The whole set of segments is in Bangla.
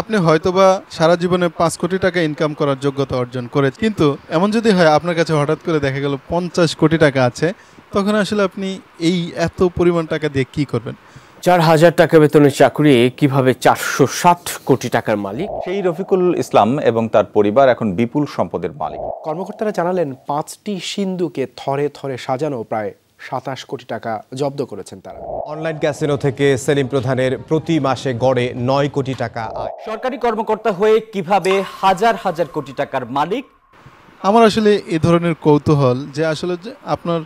আপনি হয়তোবা সারা জীবনে পাঁচ কোটি টাকা ইনকাম করার যোগ্যতা অর্জন করে কিন্তু এমন যদি হয় আপনার কাছে হঠাৎ করে দেখা গেল পঞ্চাশ কোটি টাকা আছে তখন আসলে আপনি এই এত পরিমাণ টাকা দিয়ে কি করবেন চার হাজার টাকা বেতনের চাকরি কিভাবে চারশো ষাট কোটি টাকার মালিক সেই রফিকুল ইসলাম এবং তার পরিবার এখন বিপুল সম্পদের মালিক কর্মকর্তারা জানালেন পাঁচটি সিন্ধুকে থরে থরে সাজানো প্রায় সাতাশ কোটি টাকা জব্দ করেছেন তারা অনলাইন ক্যাসিনো থেকে সেলিম প্রধানের প্রতি মাসে গড়ে নয় কোটি টাকা আয় সরকারি কর্মকর্তা হয়ে কিভাবে হাজার হাজার কোটি টাকার মালিক আমার আসলে এ ধরনের কৌতূহল যে আসলে আপনার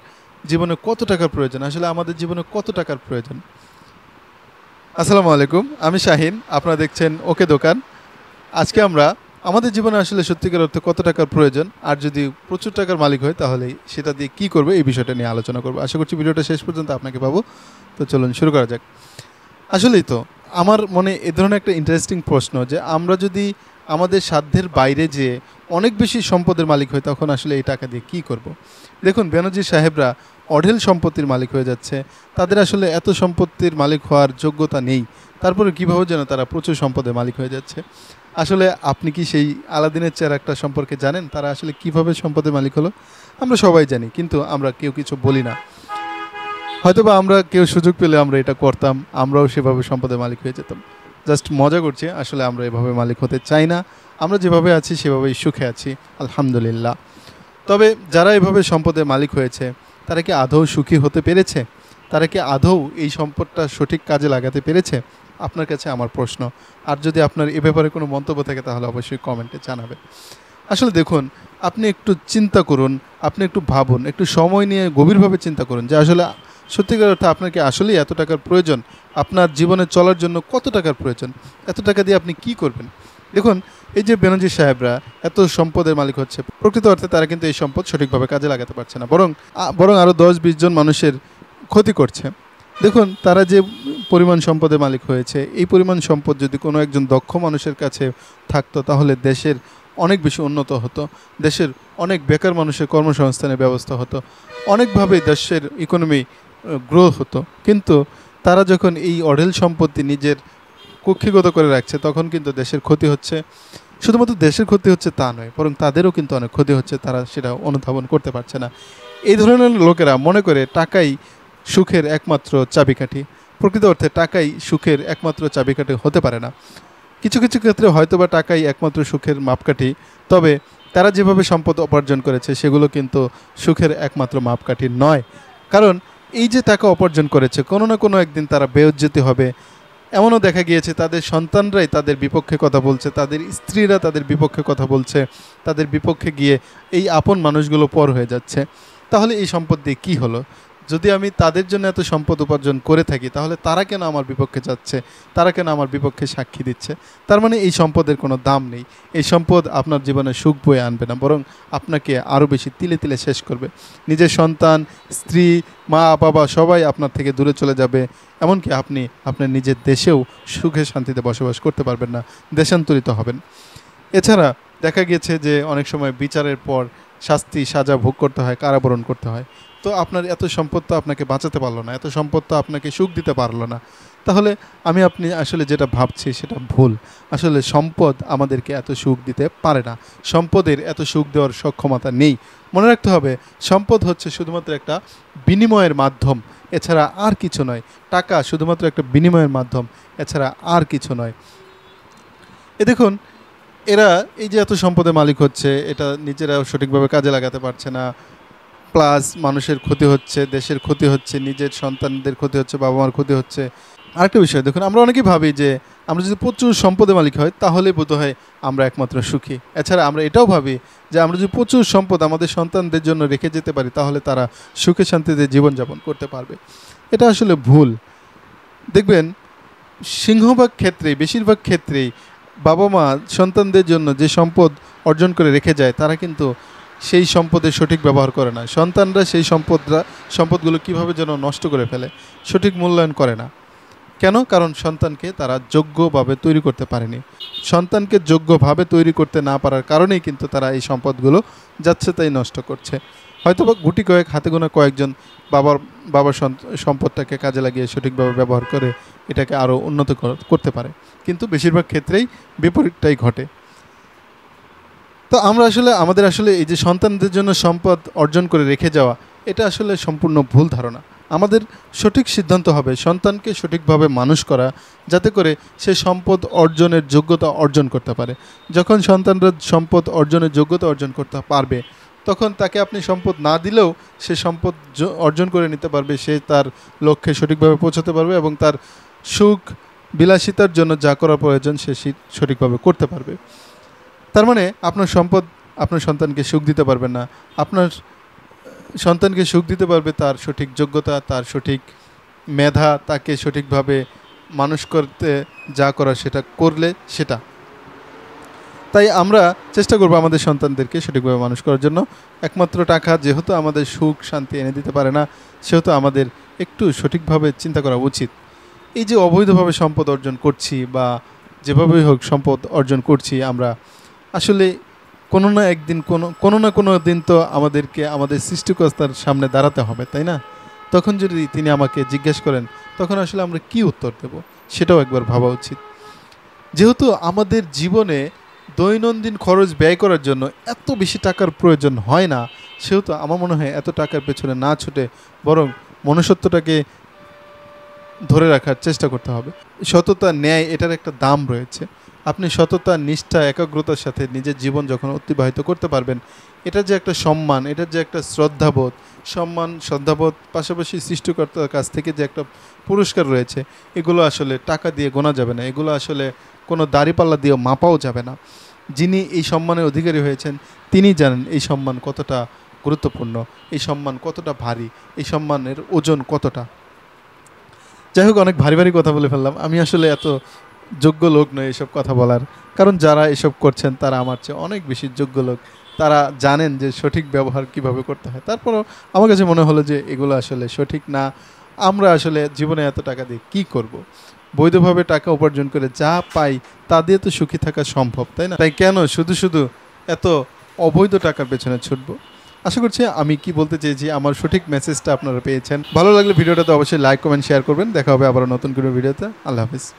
জীবনে কত টাকার প্রয়োজন আসলে আমাদের জীবনে কত টাকার প্রয়োজন আসসালামু আলাইকুম আমি শাহিন আপনারা দেখছেন ওকে দোকান আজকে আমরা আমাদের জীবনে আসলে সত্যিকার অর্থে কত টাকার প্রয়োজন আর যদি প্রচুর টাকার মালিক হয় তাহলে সেটা দিয়ে কি করবে এই বিষয়টা নিয়ে আলোচনা করবো আশা করছি ভিডিওটা শেষ পর্যন্ত আপনাকে পাবো তো চলুন শুরু করা যাক আসলেই তো আমার মনে এ ধরনের একটা ইন্টারেস্টিং প্রশ্ন যে আমরা যদি আমাদের সাধ্যের বাইরে যে অনেক বেশি সম্পদের মালিক হয় তখন আসলে এই টাকা দিয়ে কি করব। দেখুন ব্যানার্জি সাহেবরা অঢেল সম্পত্তির মালিক হয়ে যাচ্ছে তাদের আসলে এত সম্পত্তির মালিক হওয়ার যোগ্যতা নেই তারপরে কীভাবে যেন তারা প্রচুর সম্পদের মালিক হয়ে যাচ্ছে আসলে আপনি কি সেই আলাদিনের চেয়ার একটা সম্পর্কে জানেন তারা আসলে কিভাবে সম্পদের মালিক হলো আমরা সবাই জানি কিন্তু আমরা কেউ কিছু বলি না হয়তোবা আমরা কেউ সুযোগ পেলে আমরা এটা করতাম আমরাও সেভাবে সম্পদের মালিক হয়ে যেতাম জাস্ট মজা করছে আসলে আমরা এভাবে মালিক হতে চাই না আমরা যেভাবে আছি সেভাবেই সুখে আছি আলহামদুলিল্লাহ তবে যারা এভাবে সম্পদের মালিক হয়েছে তারা কি আদৌ সুখী হতে পেরেছে তারা কি আদৌ এই সম্পদটা সঠিক কাজে লাগাতে পেরেছে আপনার কাছে আমার প্রশ্ন আর যদি আপনার এ ব্যাপারে কোনো মন্তব্য থাকে তাহলে অবশ্যই কমেন্টে জানাবেন আসলে দেখুন আপনি একটু চিন্তা করুন আপনি একটু ভাবুন একটু সময় নিয়ে গভীরভাবে চিন্তা করুন যে আসলে সত্যিকার অর্থে আপনাকে আসলেই এত টাকার প্রয়োজন আপনার জীবনে চলার জন্য কত টাকার প্রয়োজন এত টাকা দিয়ে আপনি কি করবেন দেখুন এই যে বেনজির সাহেবরা এত সম্পদের মালিক হচ্ছে প্রকৃত অর্থে তারা কিন্তু এই সম্পদ সঠিকভাবে কাজে লাগাতে পারছে না বরং বরং আরও দশ বিশ জন মানুষের ক্ষতি করছে দেখুন তারা যে পরিমাণ সম্পদের মালিক হয়েছে এই পরিমাণ সম্পদ যদি কোনো একজন দক্ষ মানুষের কাছে থাকতো তাহলে দেশের অনেক বেশি উন্নত হতো দেশের অনেক বেকার মানুষের কর্মসংস্থানের ব্যবস্থা হতো অনেকভাবে দেশের ইকোনমি গ্রো হতো কিন্তু তারা যখন এই অঢেল সম্পত্তি নিজের কক্ষিগত করে রাখছে তখন কিন্তু দেশের ক্ষতি হচ্ছে শুধুমাত্র দেশের ক্ষতি হচ্ছে তা নয় বরং তাদেরও কিন্তু অনেক ক্ষতি হচ্ছে তারা সেটা অনুধাবন করতে পারছে না এই ধরনের লোকেরা মনে করে টাকাই সুখের একমাত্র চাবিকাঠি প্রকৃত অর্থে টাকাই সুখের একমাত্র চাবিকাঠি হতে পারে না কিছু কিছু ক্ষেত্রে হয়তোবা টাকাই একমাত্র সুখের মাপকাঠি তবে তারা যেভাবে সম্পদ উপার্জন করেছে সেগুলো কিন্তু সুখের একমাত্র মাপকাঠি নয় কারণ এই যে টাকা উপার্জন করেছে কোনো না কোনো একদিন তারা বেউজ্জতি হবে এমনও দেখা গিয়েছে তাদের সন্তানরাই তাদের বিপক্ষে কথা বলছে তাদের স্ত্রীরা তাদের বিপক্ষে কথা বলছে তাদের বিপক্ষে গিয়ে এই আপন মানুষগুলো পর হয়ে যাচ্ছে তাহলে এই সম্পদ দিয়ে কী হলো যদি আমি তাদের জন্য এত সম্পদ উপার্জন করে থাকি তাহলে তারা কেন আমার বিপক্ষে যাচ্ছে তারা কেন আমার বিপক্ষে সাক্ষী দিচ্ছে তার মানে এই সম্পদের কোনো দাম নেই এই সম্পদ আপনার জীবনে সুখ বয়ে আনবে না বরং আপনাকে আরও বেশি তিলে তিলে শেষ করবে নিজের সন্তান স্ত্রী মা বাবা সবাই আপনার থেকে দূরে চলে যাবে এমনকি আপনি আপনার নিজের দেশেও সুখে শান্তিতে বসবাস করতে পারবেন না দেশান্তরিত হবেন এছাড়া দেখা গিয়েছে যে অনেক সময় বিচারের পর শাস্তি সাজা ভোগ করতে হয় কারাবরণ করতে হয় তো আপনার এত সম্পদ তো আপনাকে বাঁচাতে পারলো না এত সম্পদ তো আপনাকে সুখ দিতে পারলো না তাহলে আমি আপনি আসলে যেটা ভাবছি সেটা ভুল আসলে সম্পদ আমাদেরকে এত সুখ দিতে পারে না সম্পদের এত সুখ দেওয়ার সক্ষমতা নেই মনে রাখতে হবে সম্পদ হচ্ছে শুধুমাত্র একটা বিনিময়ের মাধ্যম এছাড়া আর কিছু নয় টাকা শুধুমাত্র একটা বিনিময়ের মাধ্যম এছাড়া আর কিছু নয় এ দেখুন এরা এই যে এত সম্পদের মালিক হচ্ছে এটা নিজেরা সঠিকভাবে কাজে লাগাতে পারছে না প্লাস মানুষের ক্ষতি হচ্ছে দেশের ক্ষতি হচ্ছে নিজের সন্তানদের ক্ষতি হচ্ছে বাবা মার ক্ষতি হচ্ছে আরেকটা বিষয় দেখুন আমরা অনেকেই ভাবি যে আমরা যদি প্রচুর সম্পদের মালিক হয় তাহলে বোধ হয় আমরা একমাত্র সুখী এছাড়া আমরা এটাও ভাবি যে আমরা যদি প্রচুর সম্পদ আমাদের সন্তানদের জন্য রেখে যেতে পারি তাহলে তারা সুখে শান্তিতে জীবনযাপন করতে পারবে এটা আসলে ভুল দেখবেন সিংহভাগ ক্ষেত্রে বেশিরভাগ ক্ষেত্রেই বাবা মা সন্তানদের জন্য যে সম্পদ অর্জন করে রেখে যায় তারা কিন্তু সেই সম্পদের সঠিক ব্যবহার করে না সন্তানরা সেই সম্পদরা সম্পদগুলো কিভাবে যেন নষ্ট করে ফেলে সঠিক মূল্যায়ন করে না কেন কারণ সন্তানকে তারা যোগ্যভাবে তৈরি করতে পারেনি সন্তানকে যোগ্যভাবে তৈরি করতে না পারার কারণেই কিন্তু তারা এই সম্পদগুলো যাচ্ছে তাই নষ্ট করছে হয়তো বা গুটি কয়েক হাতে গোনা কয়েকজন বাবার বাবার সম্পদটাকে কাজে লাগিয়ে সঠিকভাবে ব্যবহার করে এটাকে আরও উন্নত করতে পারে কিন্তু বেশিরভাগ ক্ষেত্রেই বিপরীতটাই ঘটে তো আমরা আসলে আমাদের আসলে এই যে সন্তানদের জন্য সম্পদ অর্জন করে রেখে যাওয়া এটা আসলে সম্পূর্ণ ভুল ধারণা আমাদের সঠিক সিদ্ধান্ত হবে সন্তানকে সঠিকভাবে মানুষ করা যাতে করে সে সম্পদ অর্জনের যোগ্যতা অর্জন করতে পারে যখন সন্তানরা সম্পদ অর্জনের যোগ্যতা অর্জন করতে পারবে তখন তাকে আপনি সম্পদ না দিলেও সে সম্পদ অর্জন করে নিতে পারবে সে তার লক্ষ্যে সঠিকভাবে পৌঁছাতে পারবে এবং তার সুখ বিলাসিতার জন্য যা করা প্রয়োজন সে সঠিকভাবে করতে পারবে তার মানে আপনার সম্পদ আপনার সন্তানকে সুখ দিতে পারবে না আপনার সন্তানকে সুখ দিতে পারবে তার সঠিক যোগ্যতা তার সঠিক মেধা তাকে সঠিকভাবে মানুষ করতে যা করা সেটা করলে সেটা তাই আমরা চেষ্টা করব আমাদের সন্তানদেরকে সঠিকভাবে মানুষ করার জন্য একমাত্র টাকা যেহেতু আমাদের সুখ শান্তি এনে দিতে পারে না সেহেতু আমাদের একটু সঠিকভাবে চিন্তা করা উচিত এই যে অবৈধভাবে সম্পদ অর্জন করছি বা যেভাবেই হোক সম্পদ অর্জন করছি আমরা আসলে কোনো না একদিন কোনো কোনো না কোনো দিন তো আমাদেরকে আমাদের সৃষ্টিকর্তার সামনে দাঁড়াতে হবে তাই না তখন যদি তিনি আমাকে জিজ্ঞেস করেন তখন আসলে আমরা কি উত্তর দেব সেটাও একবার ভাবা উচিত যেহেতু আমাদের জীবনে দৈনন্দিন খরচ ব্যয় করার জন্য এত বেশি টাকার প্রয়োজন হয় না সেহেতু আমার মনে হয় এত টাকার পেছনে না ছুটে বরং মনুষ্যত্বটাকে ধরে রাখার চেষ্টা করতে হবে সততা ন্যায় এটার একটা দাম রয়েছে আপনি সততা নিষ্ঠা একাগ্রতার সাথে নিজের জীবন যখন অতিবাহিত করতে পারবেন এটার যে একটা সম্মান এটার যে একটা শ্রদ্ধাবোধ সম্মান শ্রদ্ধাবোধ পাশাপাশি সৃষ্টিকর্তার কাছ থেকে যে একটা পুরস্কার রয়েছে এগুলো আসলে টাকা দিয়ে গোনা যাবে না এগুলো আসলে কোনো দাড়িপাল্লা দিয়ে মাপাও যাবে না যিনি এই সম্মানের অধিকারী হয়েছেন তিনি জানেন এই সম্মান কতটা গুরুত্বপূর্ণ এই সম্মান কতটা ভারী এই সম্মানের ওজন কতটা যাই হোক অনেক ভারী ভারী কথা বলে ফেললাম আমি আসলে এত যোগ্য লোক নয় এসব কথা বলার কারণ যারা এসব করছেন তারা আমার চেয়ে অনেক বেশি যোগ্য লোক তারা জানেন যে সঠিক ব্যবহার কিভাবে করতে হয় তারপরও আমার কাছে মনে হলো যে এগুলো আসলে সঠিক না আমরা আসলে জীবনে এত টাকা দিয়ে কি করব। বৈধভাবে টাকা উপার্জন করে যা পাই তা দিয়ে তো সুখী থাকা সম্ভব তাই না তাই কেন শুধু শুধু এত অবৈধ টাকার পেছনে ছুটব আশা করছি আমি কি বলতে চেয়েছি আমার সঠিক মেসেজটা আপনারা পেয়েছেন ভালো লাগলে ভিডিওটা তো অবশ্যই লাইক কমেন্ট শেয়ার করবেন দেখা হবে আবার নতুন কোনো ভিডিওতে আল্লাহ হাফিজ